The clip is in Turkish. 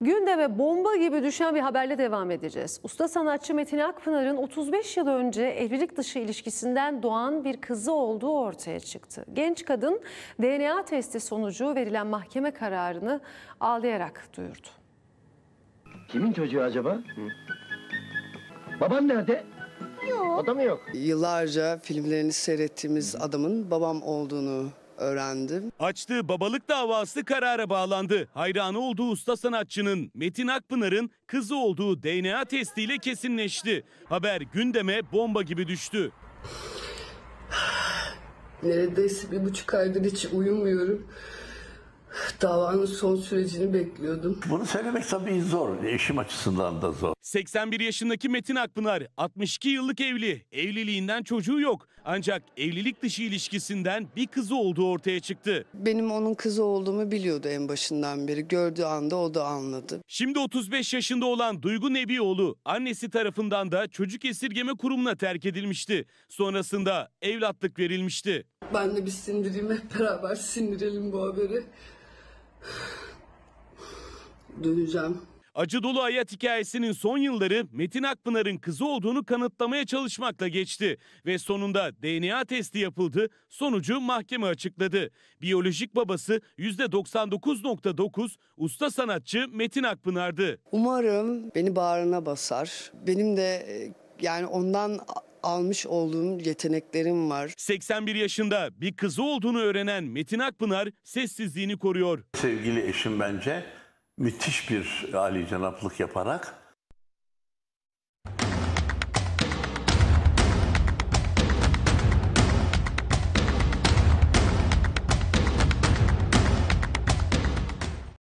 Gündeme bomba gibi düşen bir haberle devam edeceğiz. Usta sanatçı Metin Akpınar'ın 35 yıl önce evlilik dışı ilişkisinden doğan bir kızı olduğu ortaya çıktı. Genç kadın DNA testi sonucu verilen mahkeme kararını ağlayarak duyurdu. Kimin çocuğu acaba? Hı? Baban nerede? Yok. O yok? Yıllarca filmlerini seyrettiğimiz adamın babam olduğunu öğrendim. Açtığı babalık davası karara bağlandı. Hayranı olduğu usta sanatçının Metin Akpınar'ın kızı olduğu DNA testiyle kesinleşti. Haber gündeme bomba gibi düştü. Neredeyse bir buçuk aydır hiç uyumuyorum davanın son sürecini bekliyordum. Bunu söylemek tabii zor. Eşim açısından da zor. 81 yaşındaki Metin Akpınar 62 yıllık evli. Evliliğinden çocuğu yok. Ancak evlilik dışı ilişkisinden bir kızı olduğu ortaya çıktı. Benim onun kızı olduğumu biliyordu en başından beri. Gördüğü anda o da anladı. Şimdi 35 yaşında olan Duygu Nebioğlu annesi tarafından da çocuk esirgeme kurumuna terk edilmişti. Sonrasında evlatlık verilmişti. Ben de bir sindireyim hep beraber sindirelim bu haberi. Döneceğim. Acı dolu hayat hikayesinin son yılları Metin Akpınar'ın kızı olduğunu kanıtlamaya çalışmakla geçti. Ve sonunda DNA testi yapıldı, sonucu mahkeme açıkladı. Biyolojik babası %99.9 usta sanatçı Metin Akpınar'dı. Umarım beni bağrına basar. Benim de e, yani ondan almış olduğum yeteneklerim var. 81 yaşında bir kızı olduğunu öğrenen Metin Akpınar sessizliğini koruyor. Sevgili eşim bence müthiş bir Ali Canaplık yaparak